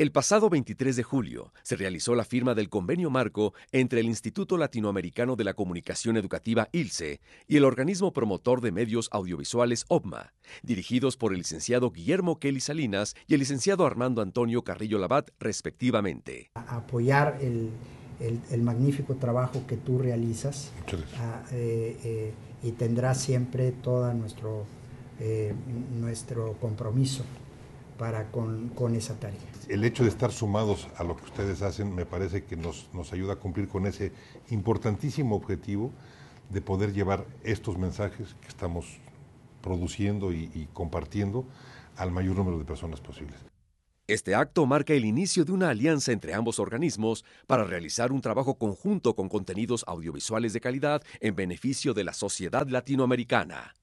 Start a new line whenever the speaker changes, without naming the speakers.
El pasado 23 de julio se realizó la firma del convenio marco entre el Instituto Latinoamericano de la Comunicación Educativa ILCE y el organismo promotor de medios audiovisuales OBMA, dirigidos por el licenciado Guillermo Kelly Salinas y el licenciado Armando Antonio Carrillo Labat, respectivamente.
apoyar el, magnífico trabajo que tú realizas ah, eh, eh, y tendrás siempre todo nuestro, eh, nuestro compromiso para con, esa tarea.
El hecho de estar sumados a lo que ustedes hacen me parece que nos, ayuda a cumplir con ese importantísimo objetivo de poder llevar estos mensajes que estamos produciendo y, y compartiendo al mayor número de personas posibles.
Este acto marca el inicio de una alianza entre ambos organismos para realizar un trabajo conjunto con contenidos audiovisuales de calidad en beneficio de la sociedad latinoamericana.